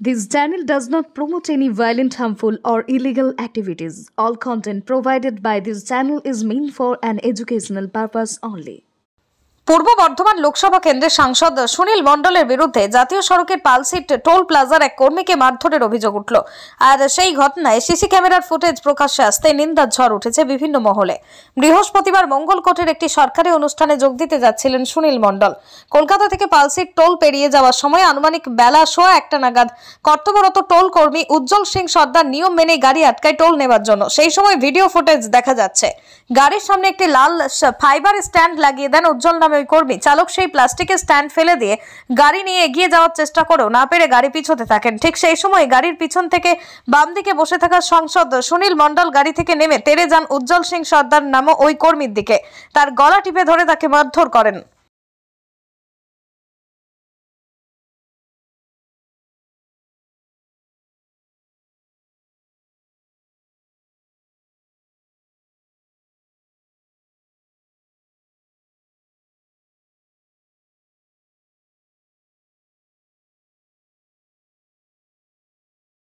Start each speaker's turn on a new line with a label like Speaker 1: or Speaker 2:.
Speaker 1: This channel does not promote any violent, harmful, or illegal activities. All content provided by this channel is meant for an educational purpose only.
Speaker 2: পূর্ব বর্ধমান লোকসভা কেন্দ্রের সাংসদ সুনীল মণ্ডলের বিরুদ্ধে জাতীয় সড়কের Palsit toll প্লাজার এক কর্মীকে মারধরের অভিযোগ উঠল আর সেই ঘটনায় সিসি ক্যামেরার ফুটেজ প্রকাশ্যে আসতে নিন্দার ঝড় উঠেছে বিভিন্ন মহলে বৃহস্পতিবার মঙ্গলকোটের একটি সরকারি অনুষ্ঠানে যোগ দিতে যাচ্ছিলেন সুনীল মণ্ডল কলকাতা থেকে পালসিট টোল পেরিয়ে যাওয়ার সময় আনুমানিক বেলা সোয়া একটা নাগাদ কর্তব্যরত টোল কর্মী উজ্জ্বল সিং সর্দার নিয়ম মেনে গাড়ি আটকায় টোল নেবার জন্য সেই সময় ভিডিও ফুটেজ দেখা যাচ্ছে গাড়ির সামনে একটি লাল ফাইবার স্ট্যান্ড লাগিয়ে দেন উজ্জ্বল নামে ওই কর্মী চালক সেই প্লাস্টিকের স্ট্যান্ড ফেলে দিয়ে গাড়ি নিয়ে এগিয়ে যাওয়ার চেষ্টা করেও না পেরে গাড়ি পিছোতে থাকেন ঠিক সেই সময় গাড়ির পিছন থেকে বাম দিকে বসে থাকা সংসদ সুনীল মন্ডল গাড়ি থেকে নেমে তেরে যান উজ্জ্বল সিং সর্দার নামও ওই কর্মীর দিকে তার গলা টিপে ধরে তাকে মারধর করেন